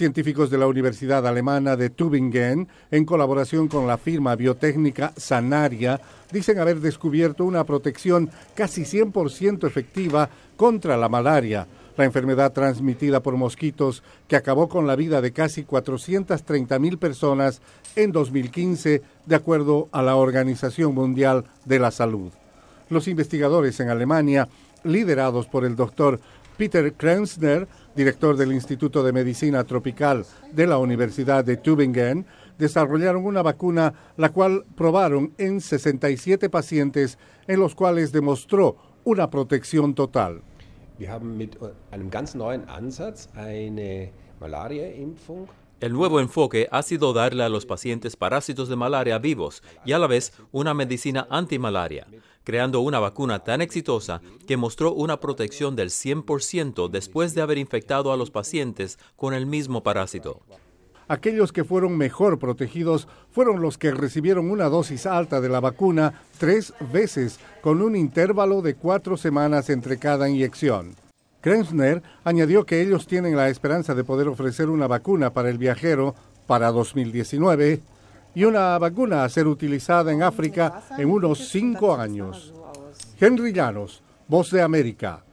Científicos de la Universidad Alemana de Tübingen, en colaboración con la firma biotécnica Sanaria, dicen haber descubierto una protección casi 100% efectiva contra la malaria, la enfermedad transmitida por mosquitos que acabó con la vida de casi 430.000 personas en 2015, de acuerdo a la Organización Mundial de la Salud. Los investigadores en Alemania liderados por el doctor Peter Krenzner, director del Instituto de Medicina Tropical de la Universidad de Tübingen, desarrollaron una vacuna la cual probaron en 67 pacientes en los cuales demostró una protección total. el nuevo enfoque ha sido darle a los pacientes parásitos de malaria vivos y a la vez una medicina antimalaria creando una vacuna tan exitosa que mostró una protección del 100% después de haber infectado a los pacientes con el mismo parásito. Aquellos que fueron mejor protegidos fueron los que recibieron una dosis alta de la vacuna tres veces, con un intervalo de cuatro semanas entre cada inyección. Krenzner añadió que ellos tienen la esperanza de poder ofrecer una vacuna para el viajero para 2019 y una vacuna a ser utilizada en África en unos cinco años. Henry Llanos, Voz de América.